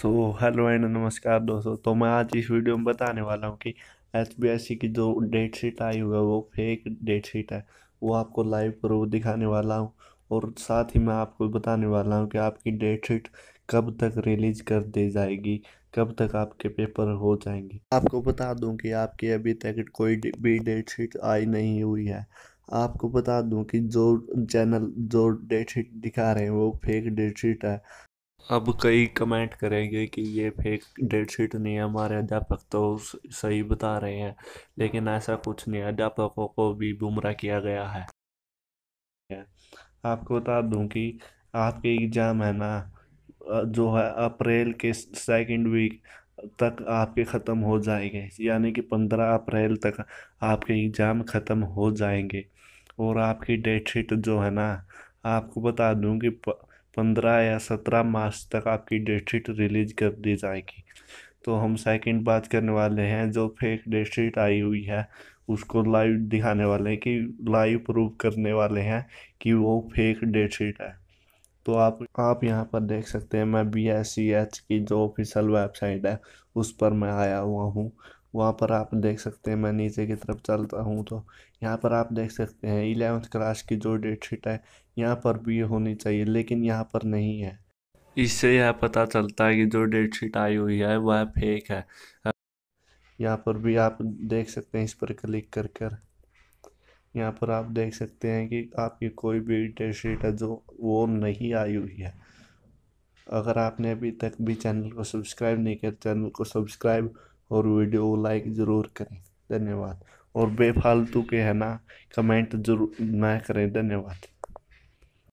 so hello and नमस्कार दोस्तों तो मैं आज इस वीडियो में बताने वाला हूँ कि एच बी एस सी की जो डेट शीट आई हुई है वो फेक डेट शीट है वो आपको लाइव प्रूफ दिखाने वाला हूँ और साथ ही मैं आपको बताने वाला हूँ कि आपकी डेट शीट कब तक रिलीज कर दी जाएगी कब तक आपके पेपर हो जाएंगे आपको बता दूँ कि आपकी अभी तक कोई भी डेट शीट आई नहीं हुई है आपको बता दूं कि जो चैनल जो डेट शीट दिखा रहे हैं वो फेक डेट शीट है अब कई कमेंट करेंगे कि ये फेक डेट शीट नहीं है हमारे अध्यापक तो सही बता रहे हैं लेकिन ऐसा कुछ नहीं है अध्यापकों को भी गुमराह किया गया है आपको बता दूं कि आपके एग्ज़ाम है ना जो है अप्रैल के सेकंड वीक तक आपके ख़त्म हो जाएंगे यानी कि पंद्रह अप्रैल तक आपके एग्ज़ाम ख़त्म हो जाएंगे और आपकी डेट शीट जो है ना आपको बता दूं कि प... पंद्रह या सत्रह मार्च तक आपकी डेट शीट रिलीज कर दी जाएगी तो हम सेकंड बात करने वाले हैं जो फेक डेट शीट आई हुई है उसको लाइव दिखाने वाले हैं कि लाइव प्रूव करने वाले हैं कि वो फेक डेट शीट है तो आप आप यहाँ पर देख सकते हैं मैं बी एस सी एच की जो ऑफिशियल वेबसाइट है उस पर मैं आया हुआ हूँ वहाँ पर आप देख सकते हैं मैं नीचे की तरफ चलता हूँ तो यहाँ पर आप देख सकते हैं इलेवंथ क्लास की जो डेट शीट है यहाँ पर भी होनी चाहिए लेकिन यहाँ पर नहीं है इससे यह पता चलता है कि जो डेट शीट आई हुई है वह फेक है यहाँ पर भी आप देख सकते हैं इस पर क्लिक कर कर यहाँ पर आप देख सकते हैं कि आपकी कोई भी डेट शीट है जो वो नहीं आई हुई है अगर आपने अभी तक भी चैनल को सब्सक्राइब नहीं किया चैनल को सब्सक्राइब और वीडियो लाइक ज़रूर करें धन्यवाद और बेफालतू के है ना कमेंट जरूर ना करें धन्यवाद